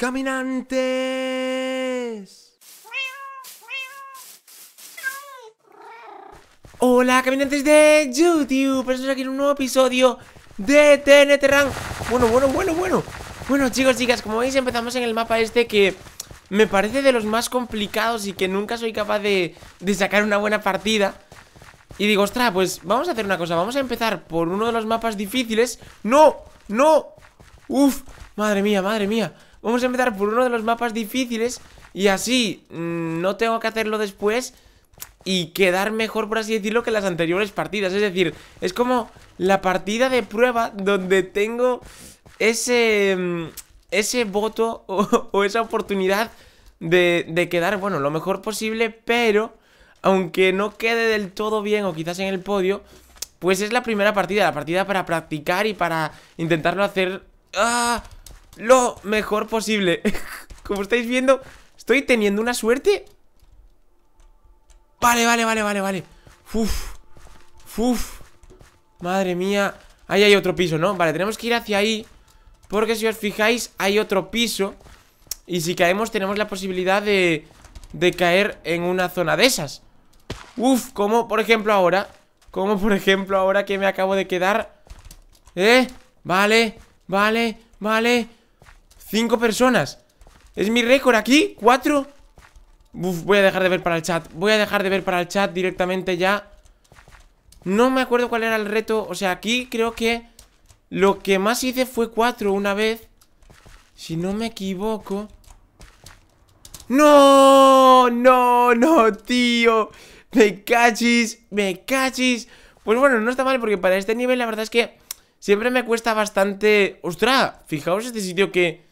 ¡Caminantes! Hola, caminantes de YouTube. Estamos aquí en un nuevo episodio de TNT Run. Bueno, bueno, bueno, bueno. Bueno, chicos, chicas, como veis, empezamos en el mapa este que me parece de los más complicados y que nunca soy capaz de, de sacar una buena partida. Y digo, ostras, pues vamos a hacer una cosa Vamos a empezar por uno de los mapas difíciles ¡No! ¡No! ¡Uf! Madre mía, madre mía Vamos a empezar por uno de los mapas difíciles Y así mm, no tengo que hacerlo después Y quedar mejor, por así decirlo, que las anteriores partidas Es decir, es como la partida de prueba donde tengo ese, mm, ese voto o, esa oportunidad de, de quedar, bueno, lo mejor posible Pero, aunque no quede del todo bien o quizás en el podio pues es la primera partida, la partida para practicar y para intentarlo hacer... ¡Ah! lo mejor posible Como estáis viendo, estoy teniendo una suerte Vale, vale, vale, vale, vale Uf, uf Madre mía Ahí hay otro piso, ¿no? Vale, tenemos que ir hacia ahí Porque si os fijáis, hay otro piso Y si caemos tenemos la posibilidad de, de caer en una zona de esas Uf, como por ejemplo ahora Como por ejemplo ahora que me acabo de quedar Eh, vale, vale, vale Cinco personas Es mi récord aquí, cuatro Uf, voy a dejar de ver para el chat Voy a dejar de ver para el chat directamente ya No me acuerdo cuál era el reto O sea, aquí creo que Lo que más hice fue cuatro una vez Si no me equivoco ¡No! ¡No, no, tío! ¡Me cachis! ¡Me cachis! Pues bueno, no está mal porque para este nivel la verdad es que Siempre me cuesta bastante... ¡Ostras! Fijaos este sitio que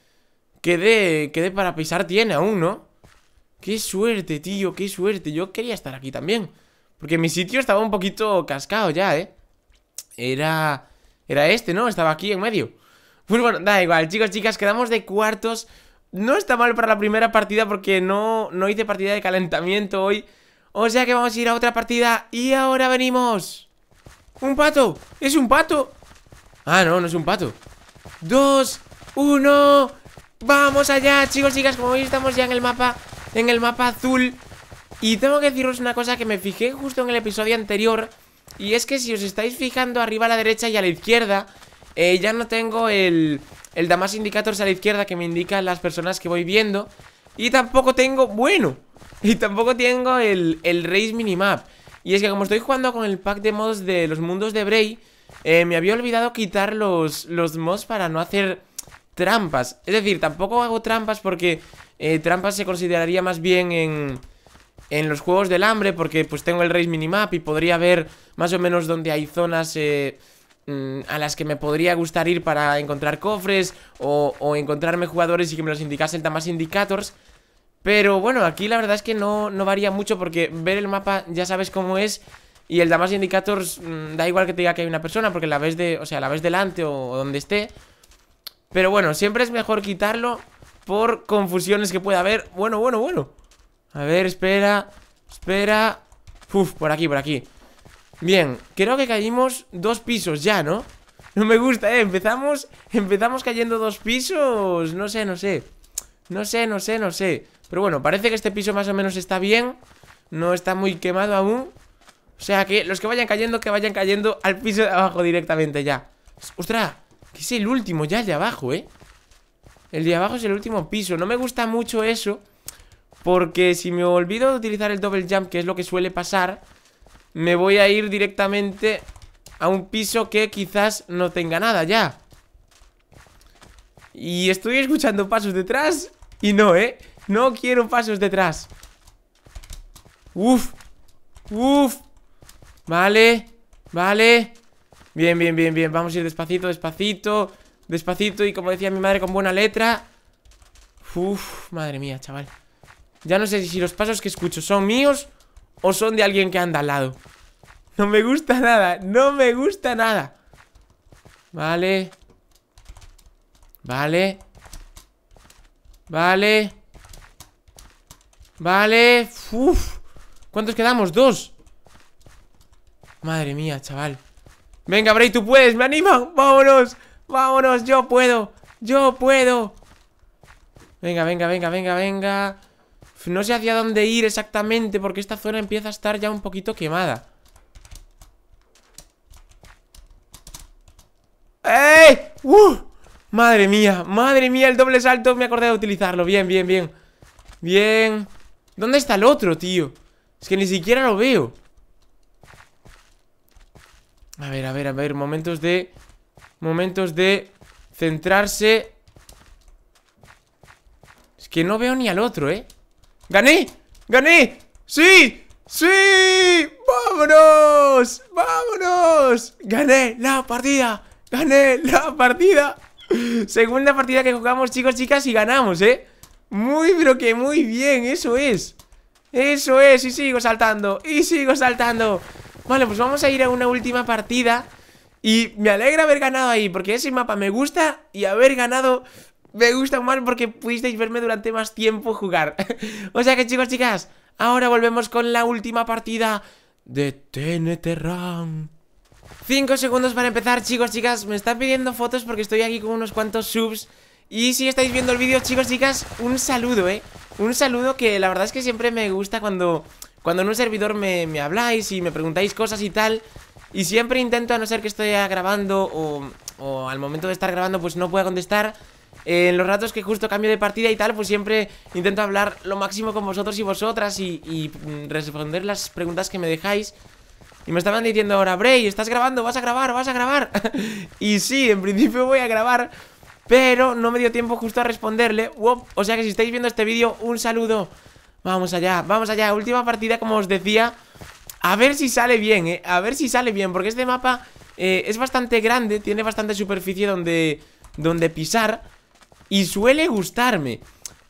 Qué de, para pisar tiene aún, ¿no? Qué suerte, tío, qué suerte Yo quería estar aquí también Porque mi sitio estaba un poquito cascado ya, ¿eh? Era... Era este, ¿no? Estaba aquí en medio Pues bueno, da igual, chicos, chicas Quedamos de cuartos No está mal para la primera partida Porque no, no hice partida de calentamiento hoy O sea que vamos a ir a otra partida Y ahora venimos ¡Un pato! ¡Es un pato! Ah, no, no es un pato Dos, uno Vamos allá, chicos, y chicas, como veis estamos ya en el mapa En el mapa azul Y tengo que deciros una cosa que me fijé justo en el episodio anterior Y es que si os estáis fijando arriba a la derecha y a la izquierda eh, Ya no tengo el, el Damas Indicators a la izquierda que me indican las personas que voy viendo Y tampoco tengo, bueno Y tampoco tengo el, el Race Minimap Y es que como estoy jugando con el pack de mods de los mundos de Bray eh, Me había olvidado quitar los, los mods para no hacer trampas Es decir, tampoco hago trampas porque eh, trampas se consideraría más bien en, en los juegos del hambre Porque pues tengo el race minimap y podría ver más o menos donde hay zonas eh, mm, a las que me podría gustar ir para encontrar cofres o, encontrarme jugadores y que me los indicase el Damas Indicators Pero bueno, aquí la verdad es que no, varía mucho porque ver el mapa ya sabes cómo es y el Damas Indicators mm, da igual que te diga que hay una persona porque la ves de, o sea, la ves delante o donde esté pero bueno, siempre es mejor quitarlo por confusiones que pueda haber. Bueno, bueno, bueno. A ver, espera, espera. Uf, por aquí, por aquí. Bien, creo que caímos dos pisos ya, ¿no? No me gusta, ¿eh? Empezamos, empezamos cayendo dos pisos. No sé, no sé. No sé, no sé, no sé. Pero bueno, parece que este piso más o menos está bien. No está muy quemado aún. O sea que los que vayan cayendo, que vayan cayendo al piso de abajo directamente ya. ¡Ostras! Que es el último ya, el de abajo, ¿eh? El de abajo es el último piso No me gusta mucho eso Porque si me olvido de utilizar el double jump Que es lo que suele pasar Me voy a ir directamente A un piso que quizás no tenga nada ya Y estoy escuchando pasos detrás Y no, ¿eh? No quiero pasos detrás Uf Uf Vale Vale Bien, bien, bien, bien Vamos a ir despacito, despacito Despacito y como decía mi madre con buena letra Uf, madre mía, chaval Ya no sé si los pasos que escucho son míos O son de alguien que anda al lado No me gusta nada No me gusta nada Vale Vale Vale Vale Uf. ¿Cuántos quedamos? Dos Madre mía, chaval Venga, Bray, tú puedes, me anima Vámonos, vámonos, yo puedo Yo puedo Venga, venga, venga, venga, venga No sé hacia dónde ir exactamente Porque esta zona empieza a estar ya un poquito quemada ¡Eh! ¡Uh! Madre mía, madre mía, el doble salto Me acordé de utilizarlo, bien, bien, bien Bien ¿Dónde está el otro, tío? Es que ni siquiera lo veo a ver, a ver, a ver, momentos de... Momentos de centrarse Es que no veo ni al otro, ¿eh? ¡Gané! ¡Gané! ¡Sí! ¡Sí! ¡Vámonos! ¡Vámonos! ¡Gané la partida! ¡Gané la partida! Segunda partida que jugamos, chicos, chicas, y ganamos, ¿eh? Muy, pero que muy bien, eso es Eso es, y sigo saltando Y sigo saltando Vale, pues vamos a ir a una última partida Y me alegra haber ganado ahí Porque ese mapa me gusta Y haber ganado me gusta más porque pudisteis verme durante más tiempo jugar O sea que chicos, chicas Ahora volvemos con la última partida De TNT Run 5 segundos para empezar, chicos, chicas Me están pidiendo fotos porque estoy aquí con unos cuantos subs Y si estáis viendo el vídeo, chicos, chicas Un saludo, eh Un saludo que la verdad es que siempre me gusta cuando cuando en un servidor me, habláis y me preguntáis cosas y tal Y siempre intento, a no ser que estoy grabando o, o al momento de estar grabando pues no pueda contestar en los ratos que justo cambio de partida y tal, pues siempre intento hablar lo máximo con vosotros y vosotras y, mm, responder las preguntas que me dejáis. Y me estaban diciendo ahora, Bray, estás grabando, vas a grabar, vas a grabar. y sí, en principio voy a grabar, pero no me dio tiempo justo a responderle. O sea que si estáis viendo este vídeo, un saludo. Vamos allá, vamos allá, última partida como os decía A ver si sale bien, eh A ver si sale bien, porque este mapa eh, es bastante grande Tiene bastante superficie donde, donde pisar Y suele gustarme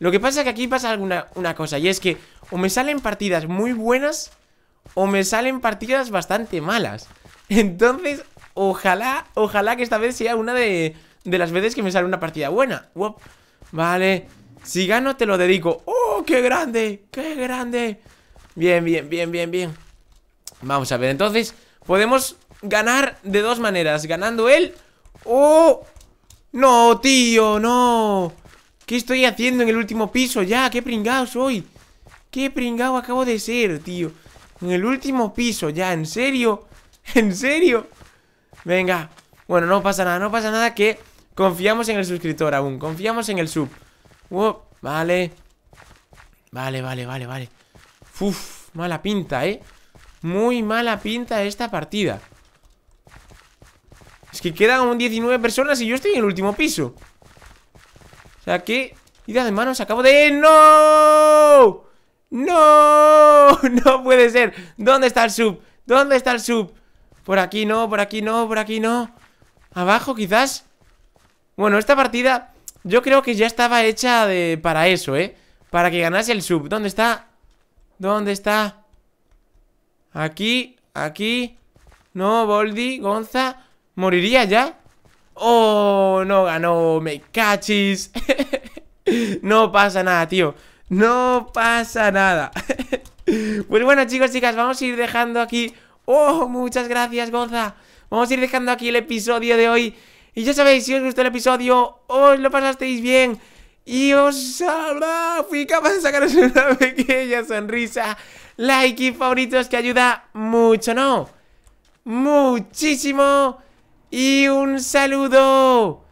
Lo que pasa es que aquí pasa alguna una cosa Y es que o me salen partidas muy buenas O me salen partidas bastante malas Entonces, ojalá, ojalá que esta vez sea una de, de las veces que me sale una partida buena Vale, si gano te lo dedico ¡Oh! qué grande! ¡Qué grande! Bien, bien, bien, bien, bien. Vamos a ver, entonces, podemos ganar de dos maneras. Ganando él... ¡Oh! ¡No, tío! ¡No! ¿Qué estoy haciendo en el último piso ya? ¡Qué pringao soy! ¡Qué pringao acabo de ser, tío! En el último piso ya, ¿en serio? ¿En serio? Venga Bueno, no pasa nada, no pasa nada que Confiamos en el suscriptor aún Confiamos en el sub oh, Vale Vale, vale, vale, vale Uf, mala pinta, ¿eh? Muy mala pinta esta partida Es que quedan aún 19 personas y yo estoy en el último piso O sea que... Ida de manos, acabo de... ¡Eh, ¡No! ¡No! No puede ser ¿Dónde está el sub? ¿Dónde está el sub? Por aquí no, por aquí no, por aquí no ¿Abajo quizás? Bueno, esta partida yo creo que ya estaba hecha de... para eso, ¿eh? Para que ganase el sub ¿Dónde está? ¿Dónde está? Aquí, aquí No, Boldi, Gonza ¿Moriría ya? Oh, no ganó, me cachis No pasa nada, tío No pasa nada Pues bueno, chicos, chicas Vamos a ir dejando aquí Oh, muchas gracias, Gonza Vamos a ir dejando aquí el episodio de hoy Y ya sabéis, si os gustó el episodio Os lo pasasteis bien y os habla, fui capaz de sacaros una pequeña sonrisa, like y favoritos que ayuda mucho, ¿no? Muchísimo. Y un saludo.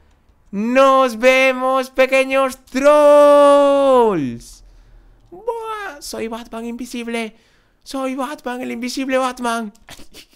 Nos vemos, pequeños trolls. soy Batman invisible. Soy Batman, el invisible Batman.